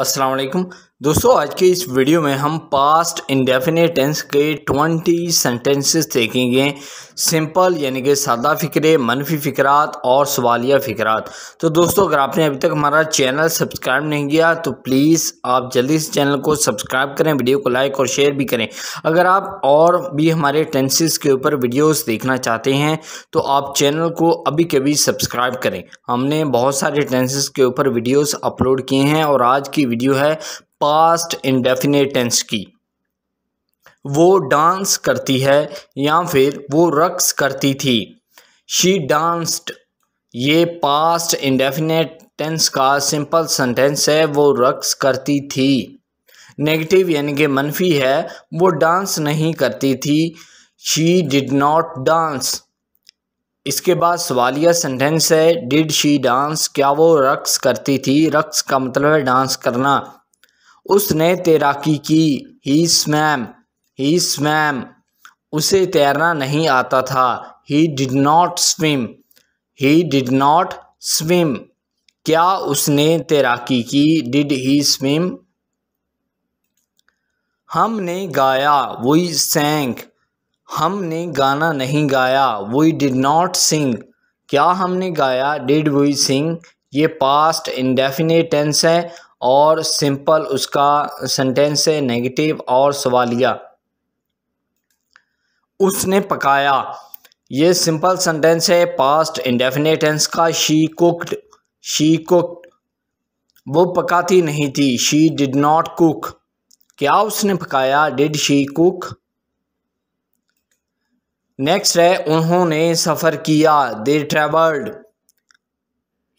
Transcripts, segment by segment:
अस्सलाम दोस्तों आज के इस वीडियो में हम पास्ट इंडेफिनेट टेंस के 20 सेंटेंसेस देखेंगे सिंपल यानी कि सादा फ़िक्रे मनफी फ़िक्रात और सवालिया फ़िक्रात तो दोस्तों अगर आपने अभी तक हमारा चैनल सब्सक्राइब नहीं किया तो प्लीज़ आप जल्दी से चैनल को सब्सक्राइब करें वीडियो को लाइक और शेयर भी करें अगर आप और भी हमारे टेंसेस के ऊपर वीडियोज़ देखना चाहते हैं तो आप चैनल को अभी कभी सब्सक्राइब करें हमने बहुत सारे टेंसेस के ऊपर वीडियोज़ अपलोड किए हैं और आज की वीडियो है पास्ट इंडेफिनेट टेंस की वो डांस करती है या फिर वो रक्स करती थी शी डांस्ड ये पास्ट इंडेफिनेट टेंस का सिंपल सेंटेंस है वो रक्स करती थी नेगेटिव यानी कि मनफी है वो डांस नहीं करती थी शी डिड नॉट डांस इसके बाद सवालिया सेंटेंस है डिड शी डांस क्या वो रक्स करती थी रक्स का मतलब है डांस करना उसने तैराकी की ही स्वैम ही स्वैम उसे तैरना नहीं आता था he did not swim he did not swim क्या उसने तैराकी की डिड ही स्विम हमने गाया वही सेंग हमने गाना नहीं गाया वी डिड नॉट सिंग क्या हमने गाया डिड वी सिंग ये पास्ट इंडेफिनेट टेंस है और सिंपल उसका सेंटेंस है नेगेटिव और सवालिया उसने पकाया ये सिंपल सेंटेंस है पास्ट इंडेफिनेटेंस का शी कुकड शी कुकड वो पकाती नहीं थी शी डिड नॉट कुक क्या उसने पकाया डिड शी कुक नेक्स्ट है उन्होंने सफ़र किया दे ट्रेवल्ड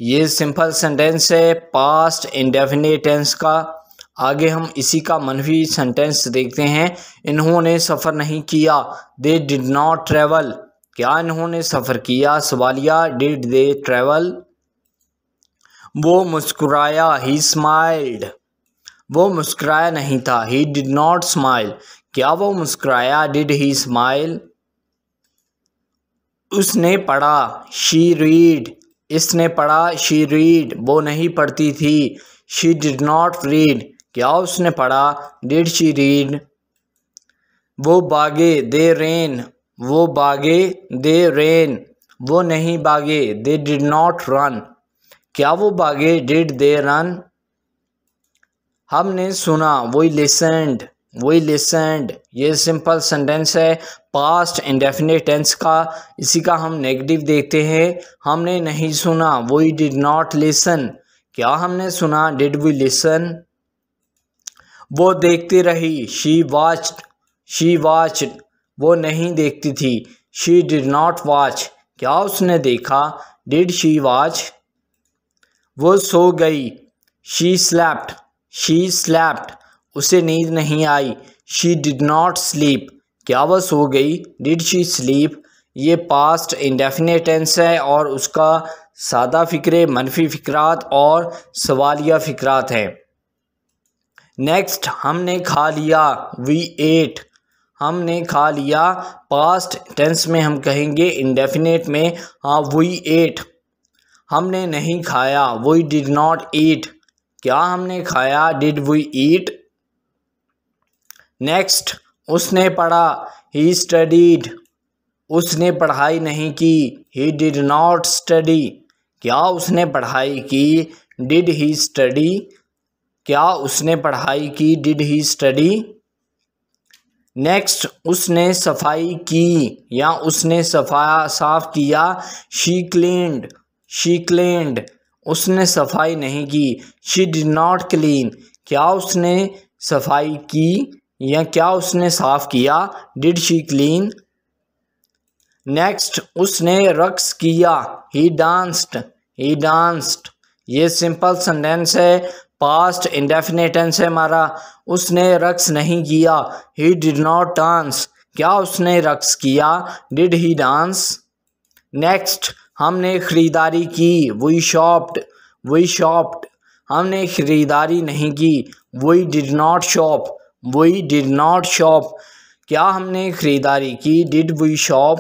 ये सिंपल सेंटेंस है पास्ट इंडेफिनेट टेंस का आगे हम इसी का मनफी सेंटेंस देखते हैं इन्होंने सफ़र नहीं किया दे डिड नॉट ट्रेवल क्या इन्होंने सफ़र किया सवालिया डिड दे ट्रेवल वो मुस्कुराया ही स्माइल्ड वो मुस्कुराया नहीं था ही डिड नॉट स्माइल क्या वो मुस्कुराया डिड ही स्माइल उसने पढ़ा शी रीड इसने पढ़ा शी रीड वो नहीं पढ़ती थी शी डिड नॉट रीड क्या उसने पढ़ा डिड शी रीड वो बागे दे रेन वो बागे दे रेन वो नहीं बागे दे डिड नॉट रन क्या वो बागे डिड दे रन हमने सुना वो लिसेंड वही लिसेंड ये सिंपल सेंटेंस है पास्ट इंडेफिनेट टेंस का इसी का हम नेगेटिव देखते हैं हमने नहीं सुना वही डिड नॉट लिसन क्या हमने सुना डिड वी लिसन वो देखती रही शी वॉच शी वॉच वो नहीं देखती थी शी डिड नॉट वॉच क्या उसने देखा डिड शी वॉच वो सो गई शी स्लैप्ट शी स्लैप्ट उसे नींद नहीं आई शी डिड नॉट स्लीप क्या वह सो गई डिड शी स्लीप ये पास्ट इंडेफिनेट टेंस है और उसका सादा फ़िक्रे मनफी फ़िक्रात और सवालिया फ़िक्रात हैं नेक्स्ट हमने खा लिया वी एट हमने खा लिया पास्ट टेंस में हम कहेंगे इंडेफिनेट में हाँ वी एट हमने नहीं खाया वी डिड नॉट ईट क्या हमने खाया डिड वी ईट नेक्स्ट उसने पढ़ा ही स्टडीड उसने पढ़ाई नहीं की ही डिड नॉट स्टडी क्या उसने पढ़ाई की डिड ही स्टडी क्या उसने पढ़ाई की डिड ही स्टडी नेक्स्ट उसने सफाई की या उसने सफाया साफ किया शी क्लीनड शी क्लीनड उसने सफाई नहीं की शी डिड नॉट क्लीन क्या उसने सफाई की या क्या उसने साफ़ किया डिड शी क्लीन नेक्स्ट उसने रक्स किया ही डांस्ड ही डांस्ड ये सिंपल सेंटेंस है पास्ट इंडेफिनेट टेंस है हमारा उसने रक्स नहीं किया ही डिड नॉट डांस क्या उसने रक्स किया डिड ही डांस नेक्स्ट हमने ख़रीदारी की वही शॉप्ड वी शॉप्ड हमने ख़रीदारी नहीं की we did not shop we did not shop क्या हमने ख़रीदारी की डिड वी शॉप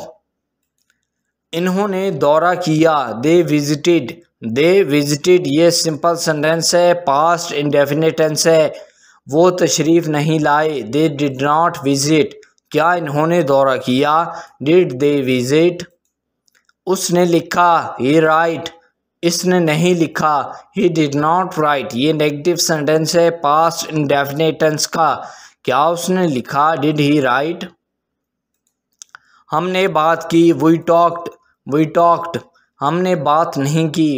इन्होंने दौरा किया दे विजिटेड दे विजिटेड ये सिंपल सेंटेंस है पास्ट इंडेफिनेट टेंस है वो तशरीफ़ नहीं लाए दे डिड नाट विजिट क्या इन्होंने दौरा किया डिड दे विजिट उसने लिखा ही राइट इसने नहीं लिखा ही डिड नॉट राइट ये नेगेटिव सेंटेंस है पास्ट इनडेफिनेटेंस का क्या उसने लिखा डिड ही राइट हमने बात की वी टॉक्ड वी टॉक्ड हमने बात नहीं की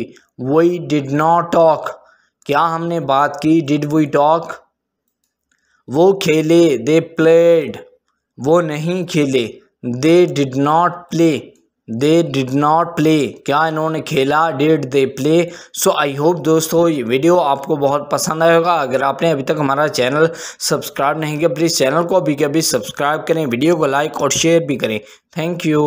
वी डिड नॉट टॉक क्या हमने बात की डिड वी टॉक वो खेले दे प्लेड वो नहीं खेले they did not play they did not play क्या इन्होंने खेला did they play so I hope दोस्तों ये वीडियो आपको बहुत पसंद आएगा होगा अगर आपने अभी तक हमारा चैनल सब्सक्राइब नहीं किया प्लीज़ चैनल को अभी के अभी सब्सक्राइब करें वीडियो को लाइक और शेयर भी करें थैंक यू